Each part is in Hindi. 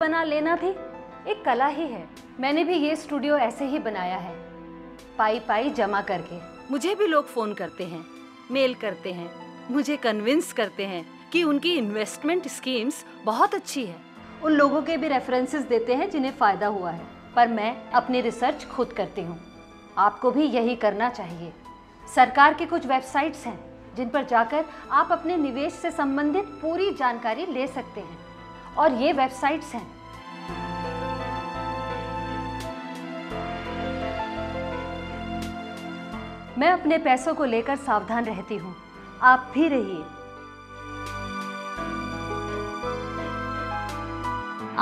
बना लेना भी एक कला ही है मैंने भी ये स्टूडियो ऐसे ही बनाया है पाई पाई जमा करके मुझे भी लोग फोन करते हैं मेल करते हैं मुझे कन्विंस करते हैं कि उनकी इन्वेस्टमेंट स्कीम्स बहुत अच्छी है उन लोगों के भी रेफरेंसेस देते हैं जिन्हें फ़ायदा हुआ है पर मैं अपनी रिसर्च खुद करती हूँ आपको भी यही करना चाहिए सरकार के कुछ वेबसाइट्स हैं जिन पर जाकर आप अपने निवेश से संबंधित पूरी जानकारी ले सकते हैं और ये वेबसाइट्स हैं मैं अपने पैसों को लेकर सावधान रहती हूँ आप भी रहिए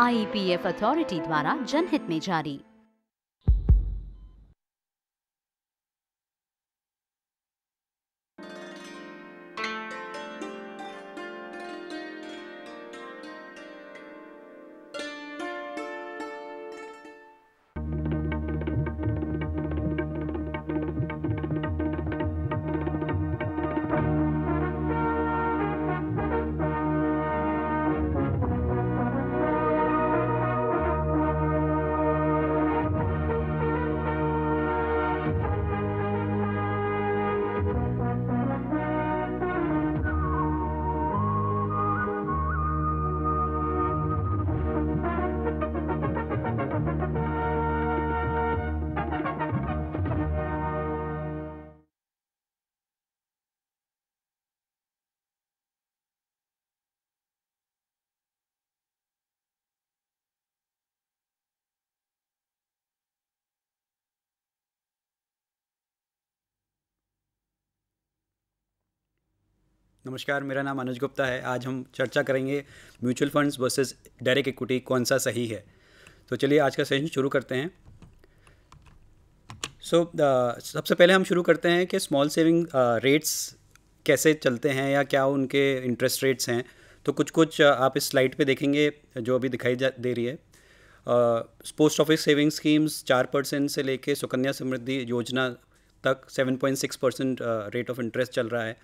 आईपीएफ अथॉरिटी द्वारा जनहित में जारी नमस्कार मेरा नाम अनुज गुप्ता है आज हम चर्चा करेंगे mutual funds versus direct equity कौन सा सही है तो चलिए आज का सेशन शुरू करते हैं सो so, uh, सबसे पहले हम शुरू करते हैं कि स्मॉल सेविंग रेट्स कैसे चलते हैं या क्या उनके इंटरेस्ट रेट्स हैं तो कुछ कुछ uh, आप इस स्लाइड पे देखेंगे जो अभी दिखाई जा दे रही है पोस्ट ऑफिस सेविंग स्कीम्स चार परसेंट से लेके सुकन्या समृद्धि योजना तक seven point six percent rate of interest चल रहा है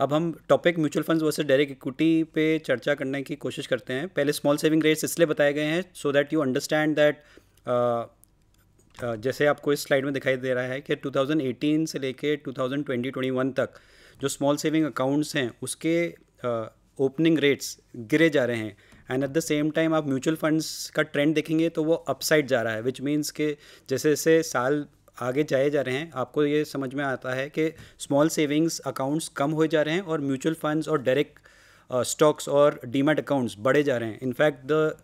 अब हम topic mutual funds versus direct equity पे चर्चा करने की कोशिश करते हैं पहले स्मॉल सेविंग रेट्स इसलिए बताए गए हैं so that you understand that जैसे आपको इस स्लाइड में दिखाई दे रहा है कि 2018 से लेके 2020-21 तक जो स्मॉल सेविंग अकाउंट्स हैं उसके ओपनिंग uh, रेट्स गिरे जा रहे हैं and at the same time आप म्यूचुअल फंड्स का ट्रेंड देखेंगे तो वो अपसाइड जा रहा है विच मीन्स के जैसे जैसे साल आगे जाए जा रहे हैं आपको ये समझ में आता है कि स्मॉल सेविंग्स अकाउंट्स कम हो जा रहे हैं और म्यूचुअल फंड्स और डायरेक्ट स्टॉक्स uh, और डीमेट अकाउंट्स बढ़े जा रहे हैं in fact the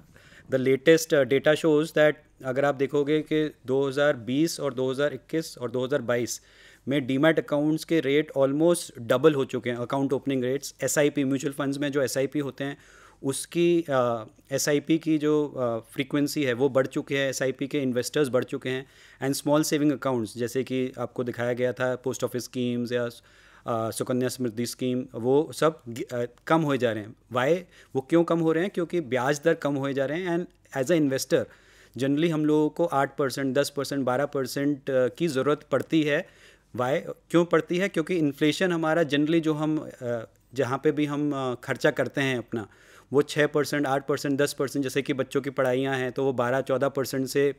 the latest data shows that अगर आप देखोगे कि 2020 और 2021 और 2022 में डीमेट अकाउंट्स के रेट ऑलमोस्ट डबल हो चुके हैं account opening rates S I P mutual funds में जो एस आई पी होते हैं उसकी एस की जो फ्रीक्वेंसी है वो बढ़ चुकी है एस के इन्वेस्टर्स बढ़ चुके हैं एंड स्मॉल सेविंग अकाउंट्स जैसे कि आपको दिखाया गया था पोस्ट ऑफिस स्कीम्स या सुकन्या समृद्धि स्कीम वो सब कम हो जा रहे हैं वाई वो क्यों कम हो रहे हैं क्योंकि ब्याज दर कम हो जा रहे हैं and as a investor generally हम लोगों को आठ परसेंट दस परसेंट बारह परसेंट की ज़रूरत पड़ती है वाई क्यों पड़ती है क्योंकि इन्फ्लेशन हमारा जनरली जो हम जहाँ पे भी हम खर्चा करते हैं अपना वो छः परसेंट आठ परसेंट दस परसेंट जैसे कि बच्चों की पढ़ाइयाँ हैं तो वो बारह चौदह परसेंट से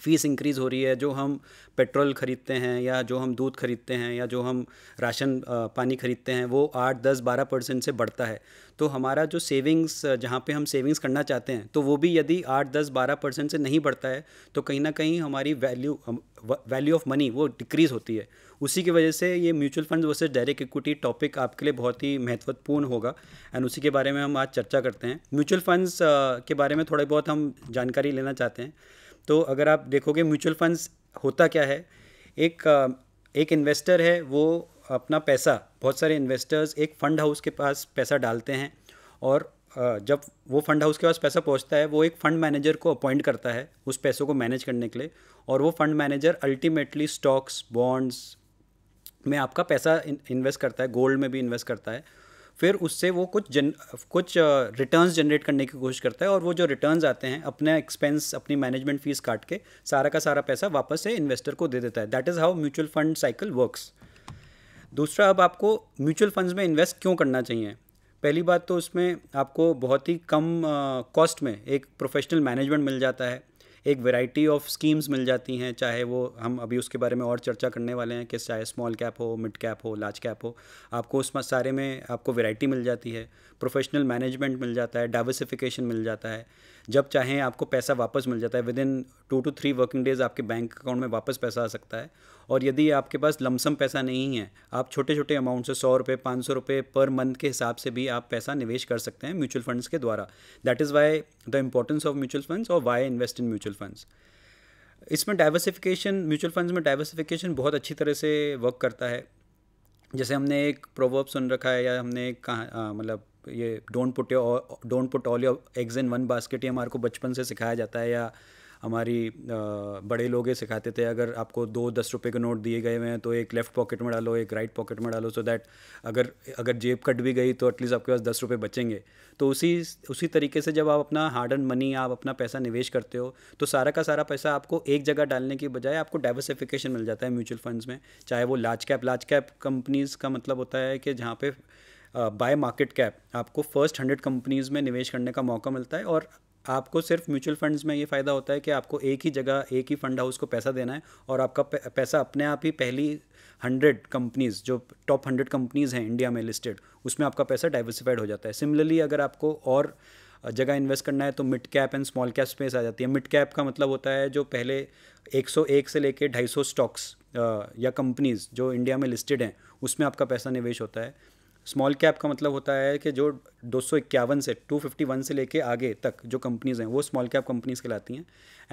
फ़ीस इंक्रीज़ हो रही है जो हम पेट्रोल ख़रीदते हैं या जो हम दूध ख़रीदते हैं या जो हम राशन पानी ख़रीदते हैं वो आठ दस बारह परसेंट से बढ़ता है तो हमारा जो सेविंग्स जहाँ पे हम सेविंग्स करना चाहते हैं तो वो भी यदि आठ दस बारह परसेंट से नहीं बढ़ता है तो कहीं ना कहीं हमारी वैल्यू वैल्यू ऑफ मनी वो डिक्रीज़ होती है उसी की वजह से ये mutual fund versus direct equity topic आपके लिए बहुत ही महत्वपूर्ण होगा एंड उसी के बारे में हम आज चर्चा करते हैं म्यूचुअल फंड्स के बारे में थोड़े बहुत हम जानकारी लेना चाहते हैं तो अगर आप देखोगे म्यूचुअल फंड्स होता क्या है एक एक इन्वेस्टर है वो अपना पैसा बहुत सारे इन्वेस्टर्स एक फ़ंड हाउस के पास पैसा डालते हैं और जब वो फंड हाउस के पास पैसा पहुंचता है वो एक फ़ंड मैनेजर को अपॉइंट करता है उस पैसों को मैनेज करने के लिए और वो fund manager ultimately stocks bonds में आपका पैसा इन्वेस्ट करता है गोल्ड में भी इन्वेस्ट करता है फिर उससे वो कुछ जन कुछ रिटर्न जनरेट करने की कोशिश करता है और वो जो रिटर्न आते हैं अपने एक्सपेंस अपनी मैनेजमेंट फीस काट के सारा का सारा पैसा वापस से इन्वेस्टर को दे देता है that is how mutual fund cycle works दूसरा अब आपको म्यूचुअल फंड्स में इन्वेस्ट क्यों करना चाहिए पहली बात तो उसमें आपको बहुत ही कम कॉस्ट में एक प्रोफेशनल मैनेजमेंट मिल जाता है एक वैरायटी ऑफ स्कीम्स मिल जाती हैं चाहे वो हम अभी उसके बारे में और चर्चा करने वाले हैं कि चाहे स्मॉल कैप हो मिड कैप हो लार्ज कैप हो आपको उसमें सारे में आपको वैरायटी मिल जाती है प्रोफेशनल मैनेजमेंट मिल जाता है डाइवर्सिफिकेशन मिल जाता है जब चाहें आपको पैसा वापस मिल जाता है within two to three working days आपके बैंक अकाउंट में वापस पैसा आ सकता है और यदि आपके पास लमसम पैसा नहीं है आप छोटे छोटे अमाउंट से सौ रुपये पाँच सौ रुपये पर मंथ के हिसाब से भी आप पैसा निवेश कर सकते हैं म्यूचुअल फंड्स के द्वारा that is why the importance of mutual funds और why invest in mutual funds इसमें डाइवर्सिफिकेशन म्यूचुअल फंड्स में डाइवर्सिफिकेशन बहुत अच्छी तरह से वर्क करता है जैसे हमने एक प्रोवर्ब सुन रखा है या हमने कहा मतलब ये don't put your don't put all your eggs in one basket ये हमारे को बचपन से सिखाया जाता है या हमारी बड़े लोग ये सिखाते थे अगर आपको दो दस रुपये के नोट दिए गए हुए हैं तो एक लेफ्ट पॉकेट में डालो एक राइट पॉकेट में डालो सो so दैट अगर अगर जेब कट भी गई तो एटलीस्ट आपके पास दस रुपये बचेंगे तो उसी उसी तरीके से जब आप अपना हार्ड एंड मनी आप अपना पैसा निवेश करते हो तो सारा का सारा पैसा आपको एक जगह डालने की बजाय आपको डाइवर्सिफिकेशन मिल जाता है म्यूचुअल फंड्स में चाहे वो large cap large cap companies का मतलब होता है कि जहाँ पर बाय मार्केट कैप आपको फर्स्ट हंड्रेड कंपनीज़ में निवेश करने का मौका मिलता है और आपको सिर्फ म्यूचुअल फंड्स में ये फ़ायदा होता है कि आपको एक ही जगह एक ही फंड हाउस को पैसा देना है और आपका पैसा अपने आप ही पहली हंड्रेड कंपनीज़ जो टॉप हंड्रेड कंपनीज़ हैं इंडिया में लिस्टेड उसमें आपका पैसा डाइवर्सिफाइड हो जाता है सिमिलरली अगर आपको और जगह इन्वेस्ट करना है तो mid cap and small cap space आ जाती है मिड कैप का मतलब होता है जो पहले 101 से लेके 250 स्टॉक्स या कंपनीज़ जो इंडिया में लिस्टेड हैं उसमें आपका पैसा निवेश होता है स्मॉल कैप का मतलब होता है कि जो दो सौ इक्यावन से टू फिफ्टी वन से लेके आगे तक जो कंपनीज़ हैं वो स्मॉल कैप कंपनीज कहलाती हैं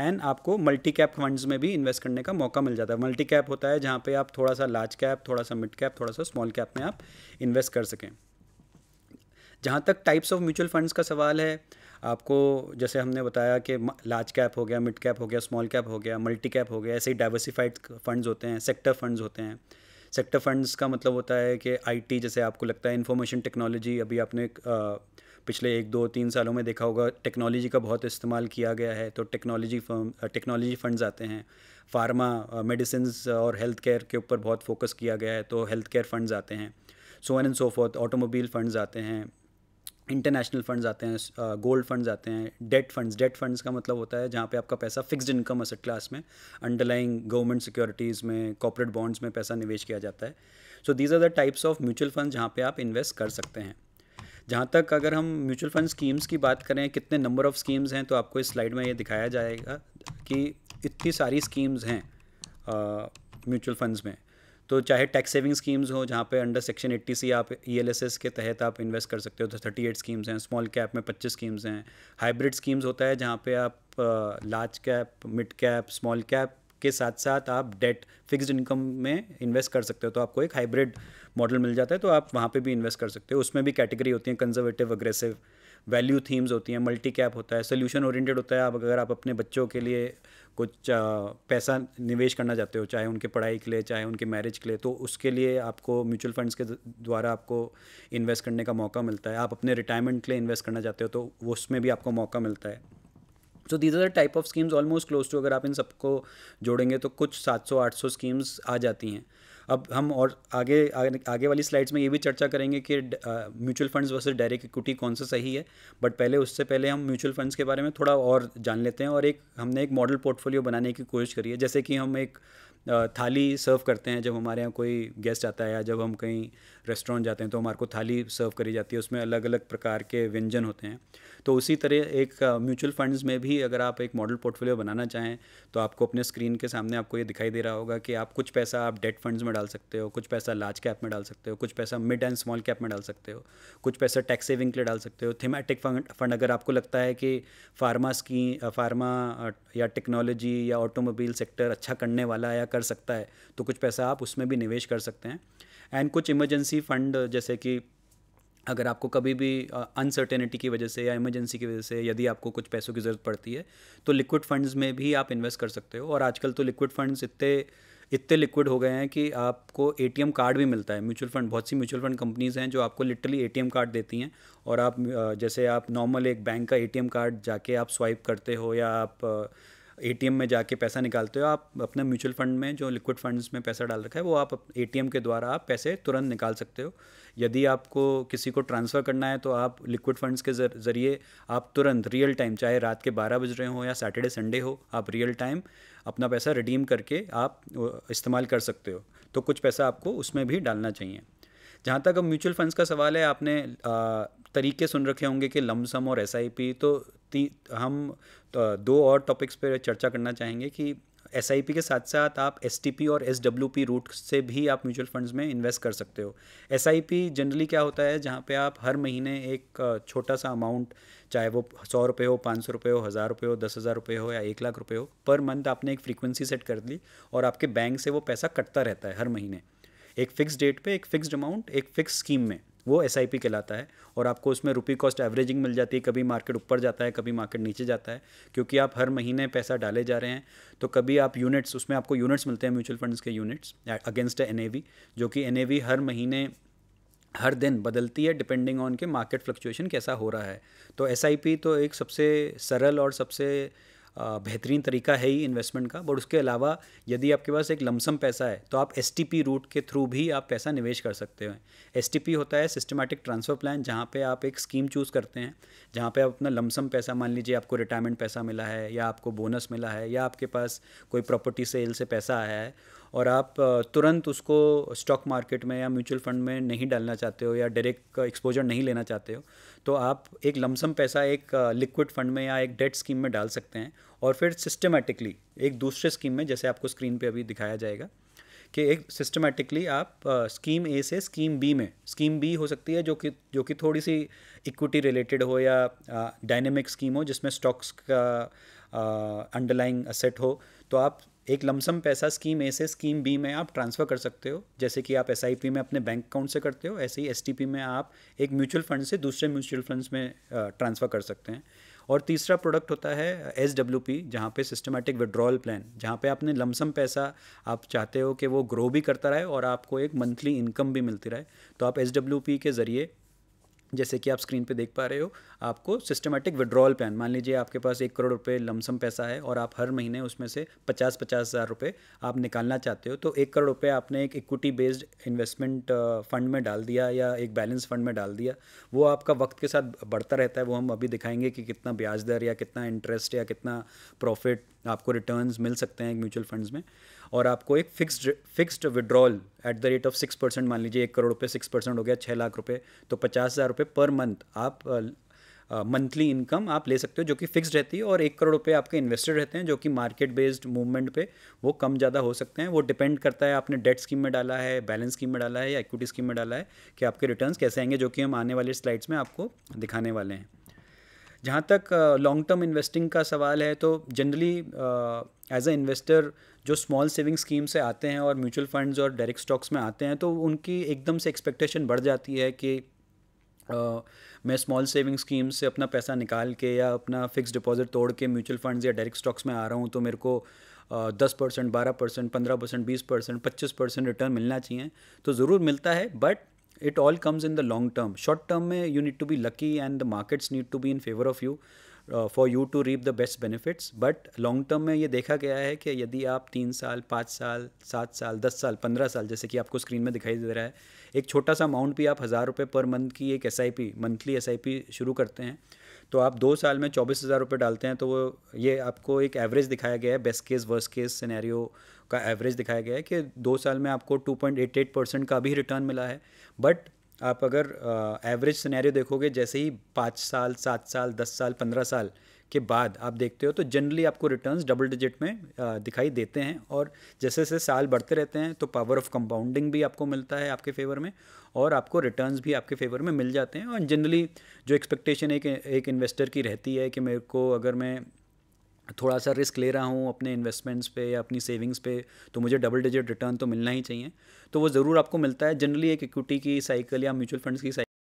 एंड आपको मल्टी कैप फंड्स में भी इन्वेस्ट करने का मौका मिल जाता है मल्टी कैप होता है जहाँ पे आप थोड़ा सा लार्ज कैप थोड़ा सा मिड कैप थोड़ा सा स्मॉल कैप में आप इन्वेस्ट कर सकें जहाँ तक टाइप्स ऑफ म्यूचुअल फंड्स का सवाल है आपको जैसे हमने बताया कि लार्ज कैप हो गया मिड कैप हो गया स्मॉल कैप हो गया मल्टी कैप हो गया ऐसे ही डाइवर्सिफाइड फंड्स होते हैं सेक्टर फंड्स होते हैं सेक्टर फंड्स का मतलब होता है कि आईटी जैसे आपको लगता है इन्फॉर्मेशन टेक्नोलॉजी अभी आपने पिछले एक दो तीन सालों में देखा होगा टेक्नोलॉजी का बहुत इस्तेमाल किया गया है तो टेक्नोलॉजी फर्म टेक्नोलॉजी फंड्स आते हैं फार्मा मेडिसिन और हेल्थ केयर के ऊपर बहुत फोकस किया गया है तो हेल्थ केयर फंड्स आते हैं so on and so forth automobile funds आते हैं इंटरनेशनल फंड्स आते हैं गोल्ड फंड्स आते हैं डेट फंड्स डेट फंड्स का मतलब होता है जहाँ पे आपका पैसा फिक्स्ड इनकम असेट क्लास में अंडरलाइंग गवर्नमेंट सिक्योरिटीज़ में कॉपोरेट बॉन्ड्स में पैसा निवेश किया जाता है so these are the types of mutual fund जहाँ पे आप इन्वेस्ट कर सकते हैं जहाँ तक अगर हम म्यूचुअल फंड स्कीम्स की बात करें कितने नंबर ऑफ़ स्कीम्स हैं तो आपको इस स्लाइड में ये दिखाया जाएगा कि इतनी सारी स्कीम्स हैं म्यूचुअल फंड्स में तो चाहे टैक्स सेविंग स्कीम्स हो जहाँ पे अंडर सेक्शन एट्टी सी आप ई e के तहत आप इन्वेस्ट कर सकते हो तो थर्टी एट स्कीम्स हैं स्मॉल कैप में पच्चीस स्कीम्स हैं हाइब्रिड स्कीम्स होता है जहाँ पे आप large cap mid cap small cap के साथ साथ आप डेट फिक्स्ड इनकम में इन्वेस्ट कर सकते हो तो आपको एक हाइब्रिड मॉडल मिल जाता है तो आप वहाँ पे भी इन्वेस्ट कर सकते हो उसमें भी कैटेगरी होती है कंजर्वेटिव अग्रेसिव वैल्यू थीम्स होती हैं मल्टी कैप होता है सोल्यूशन ओरिएंटेड होता है आप अगर आप अपने बच्चों के लिए कुछ पैसा निवेश करना चाहते हो चाहे उनके पढ़ाई के लिए चाहे उनके मैरिज के लिए तो उसके लिए आपको म्यूचुअल फंड्स के द्वारा आपको इन्वेस्ट करने का मौका मिलता है आप अपने रिटायरमेंट के लिए इन्वेस्ट करना चाहते हो तो उसमें भी आपको मौका मिलता है so these are type of schemes almost close to अगर आप इन सबको जोड़ेंगे तो कुछ 700-800 स्कीम्स आ जाती हैं अब हम और आगे आगे वाली स्लाइड्स में ये भी चर्चा करेंगे कि mutual funds versus direct equity कौन सा सही है बट पहले उससे पहले हम म्यूचुअल फंड्स के बारे में थोड़ा और जान लेते हैं और एक हमने एक मॉडल पोर्टफोलियो बनाने की कोशिश करी है जैसे कि हम एक थाली सर्व करते हैं जब हमारे यहाँ कोई गेस्ट आता है या जब हम कहीं रेस्टोरेंट जाते हैं तो हमारे को थाली सर्व करी जाती है उसमें अलग अलग प्रकार के व्यंजन होते हैं तो उसी तरह एक म्यूचुअल फंड्स में भी अगर आप एक मॉडल पोर्टफोलियो बनाना चाहें तो आपको अपने स्क्रीन के सामने आपको ये दिखाई दे रहा होगा कि आप कुछ पैसा आप डेट फंड्स में डाल सकते हो कुछ पैसा लार्ज कैप में डाल सकते हो कुछ पैसा मिड एंड स्मॉल कैप में डाल सकते हो कुछ पैसा टैक्स सेविंग के लिए डाल सकते हो थीमेटिक फंड फंड अगर आपको लगता है कि फार्मा स्की फार्मा या टेक्नोलॉजी या ऑटोमोबाइल सेक्टर अच्छा करने वाला या कर सकता है तो कुछ पैसा आप उसमें भी निवेश कर सकते हैं एंड कुछ इमरजेंसी फंड जैसे कि अगर आपको कभी भी अनसर्टेनिटी की वजह से या इमरजेंसी की वजह से यदि आपको कुछ पैसों की ज़रूरत पड़ती है तो लिक्विड फंड्स में भी आप इन्वेस्ट कर सकते हो और आजकल तो लिक्विड फंड्स इतने इतने लिक्विड हो गए हैं कि आपको ए कार्ड भी मिलता है म्यूचुअल फंड बहुत सी म्यूचुअल फंड कंपनीज़ हैं जो आपको लिटरली ए कार्ड देती हैं और आप जैसे आप नॉर्मल एक बैंक का ए कार्ड जाके आप स्वाइप करते हो या आप ए में जाके पैसा निकालते हो आप अपने म्यूचुअल फंड में जो लिक्विड फंड्स में पैसा डाल रखा है वो आप ए के द्वारा आप पैसे तुरंत निकाल सकते हो यदि आपको किसी को ट्रांसफ़र करना है तो आप लिक्विड फंड्स के ज़रिए आप तुरंत रियल टाइम चाहे रात के बारह बज रहे हों या सैटरडे संडे हो आप रियल टाइम अपना पैसा रिडीम करके आप इस्तेमाल कर सकते हो तो कुछ पैसा आपको उसमें भी डालना चाहिए जहाँ तक अब म्यूचुअल फंड्स का सवाल है आपने आ, तरीके सुन रखे होंगे कि लमसम और एस तो ती, हम तो दो और टॉपिक्स पर चर्चा करना चाहेंगे कि एस के साथ साथ आप एस और एस रूट से भी आप म्यूचुअल फंड्स में इन्वेस्ट कर सकते हो एस जनरली क्या होता है जहाँ पे आप हर महीने एक छोटा सा अमाउंट चाहे वो सौ रुपये हो पाँच सौ रुपये हो हज़ार रुपये हो दस हज़ार रुपये हो या एक लाख रुपये हो पर मंथ आपने एक फ्रीक्वेंसी सेट कर दी और आपके बैंक से वो पैसा कटता रहता है हर महीने एक फिक्स डेट पे एक फिक्स्ड अमाउंट एक फिक्स स्कीम में वो एस कहलाता है और आपको उसमें रुपी कॉस्ट एवरेजिंग मिल जाती है कभी मार्केट ऊपर जाता है कभी मार्केट नीचे जाता है क्योंकि आप हर महीने पैसा डाले जा रहे हैं तो कभी आप यूनिट्स उसमें आपको यूनिट्स मिलते हैं म्यूचुअल फंड्स के यूनिट्स अगेंस्ट एन जो कि एन हर महीने हर दिन बदलती है डिपेंडिंग ऑन के मार्केट फ्लक्चुएशन कैसा हो रहा है तो एस तो एक सबसे सरल और सबसे बेहतरीन तरीका है ही इन्वेस्टमेंट का बट उसके अलावा यदि आपके पास एक लमसम पैसा है तो आप एस रूट के थ्रू भी आप पैसा निवेश कर सकते हैं एस होता है सिस्टमेटिक ट्रांसफ़र प्लान जहाँ पे आप एक स्कीम चूज़ करते हैं जहाँ पे आप अपना लमसम पैसा मान लीजिए आपको रिटायरमेंट पैसा मिला है या आपको बोनस मिला है या आपके पास कोई प्रॉपर्टी सेल से पैसा आया है और आप तुरंत उसको स्टॉक मार्केट में या म्यूचुअल फंड में नहीं डालना चाहते हो या डायरेक्ट एक्सपोजर नहीं लेना चाहते हो तो आप एक लमसम पैसा एक लिक्विड फंड में या एक डेट स्कीम में डाल सकते हैं और फिर सिस्टमेटिकली एक दूसरे स्कीम में जैसे आपको स्क्रीन पे अभी दिखाया जाएगा कि एक सिस्टमेटिकली आप स्कीम ए से स्कीम बी में स्कीम बी हो सकती है जो कि जो कि थोड़ी सी इक्विटी रिलेटेड हो या डायनेमिक स्कीम हो जिसमें स्टॉक्स का अंडरलाइंग असेट हो तो आप एक लमसम पैसा स्कीम ए से स्कीम बी में आप ट्रांसफ़र कर सकते हो जैसे कि आप एस में अपने बैंक अकाउंट से करते हो ऐसे ही एस में आप एक म्यूचुअल फंड से दूसरे म्यूचुअल फंड्स में ट्रांसफ़र कर सकते हैं और तीसरा प्रोडक्ट होता है एस डब्ल्यू पी जहाँ पर सिस्टमेटिक विड्रॉल प्लान जहाँ पे आपने लमसम पैसा आप चाहते हो कि वो ग्रो भी करता रहे और आपको एक मंथली इनकम भी मिलती रहे तो आप एस डब्ल्यू पी के ज़रिए जैसे कि आप स्क्रीन पे देख पा रहे हो आपको सिस्टमेटिक विड्रॉल प्लान मान लीजिए आपके पास एक करोड़ रुपए लमसम पैसा है और आप हर महीने उसमें से पचास पचास हज़ार रुपये आप निकालना चाहते हो तो एक करोड़ रुपए आपने एक इक्विटी बेस्ड इन्वेस्टमेंट फंड में डाल दिया या एक बैलेंस फंड में डाल दिया वो आपका वक्त के साथ बढ़ता रहता है वो हम अभी दिखाएंगे कि कितना ब्याज दर या कितना इंटरेस्ट या कितना प्रॉफिट आपको रिटर्न मिल सकते हैं म्यूचुअल फंड्स में और आपको एक fixed fixed withdrawal at the rate of six percent मान लीजिए एक करोड़ रुपये सिक्स परसेंट हो गया छः लाख रुपये तो पचास हज़ार रुपये पर मंथ आप मंथली uh, इनकम आप ले सकते हो जो कि फिक्स रहती है और एक करोड़ रुपये आपके इन्वेस्टेड रहते हैं जो कि मार्केट बेस्ड मूवमेंट पे वो कम ज़्यादा हो सकते हैं वो डिपेंड करता है आपने डेट स्कीम में डाला है बैलेंस स्कीम में डाला है या इक्विटी स्कीम में डाला है कि आपके रिटर्न कैसे आएंगे जो कि हम आने वाले स्लाइड्स में आपको दिखाने वाले हैं जहाँ तक लॉन्ग टर्म इन्वेस्टिंग का सवाल है तो जनरली एज अ इन्वेस्टर जो स्मॉल सेविंग स्कीम से आते हैं और म्यूचुअल फंड्स और डायरेक्ट स्टॉक्स में आते हैं तो उनकी एकदम से एक्सपेक्टेशन बढ़ जाती है कि आ, मैं स्मॉल सेविंग स्कीम से अपना पैसा निकाल के या अपना फिक्स डिपॉजिट तोड़ के म्यूचुअल फंड्स या डायरेक्ट स्टॉक्स में आ रहा हूँ तो मेरे को दस परसेंट बारह परसेंट पंद्रह परसेंट बीस परसेंट पच्चीस परसेंट रिटर्न मिलना चाहिए तो ज़रूर मिलता है but it all comes in the long term short term में you need to be lucky and the markets need to be in favour of you for you to reap the best benefits but long term में ये देखा गया है कि यदि आप तीन साल पाँच साल सात साल दस साल पंद्रह साल जैसे कि आपको स्क्रीन में दिखाई दे रहा है एक छोटा सा अमाउंट भी आप हज़ार रुपये पर मंथ की एक S I P monthly S I P शुरू करते हैं तो आप दो साल में चौबीस हज़ार रुपये डालते हैं तो वो ये आपको एक एवरेज दिखाया गया है best case worst case scenario का एवरेज दिखाया गया है कि दो साल में आपको 2.88 परसेंट का भी रिटर्न मिला है बट आप अगर एवरेज uh, सिनेरियो देखोगे जैसे ही पाँच साल सात साल दस साल पंद्रह साल के बाद आप देखते हो तो जनरली आपको रिटर्न्स डबल डिजिट में दिखाई देते हैं और जैसे जैसे साल बढ़ते रहते हैं तो पावर ऑफ कंपाउंडिंग भी आपको मिलता है आपके फेवर में और आपको रिटर्न्स भी आपके फेवर में मिल जाते हैं और जनरली जो एक्सपेक्टेशन एक एक इन्वेस्टर की रहती है कि मेरे को अगर मैं थोड़ा सा रिस्क ले रहा हूँ अपने इन्वेस्टमेंट्स पे या अपनी सेविंग्स पे तो मुझे डबल डिजिट रिटर्न तो मिलना ही चाहिए तो वो ज़रूर आपको मिलता है जनरली एक इक्विटी की साइकिल या म्यूचुअल फंड्स की साइकिल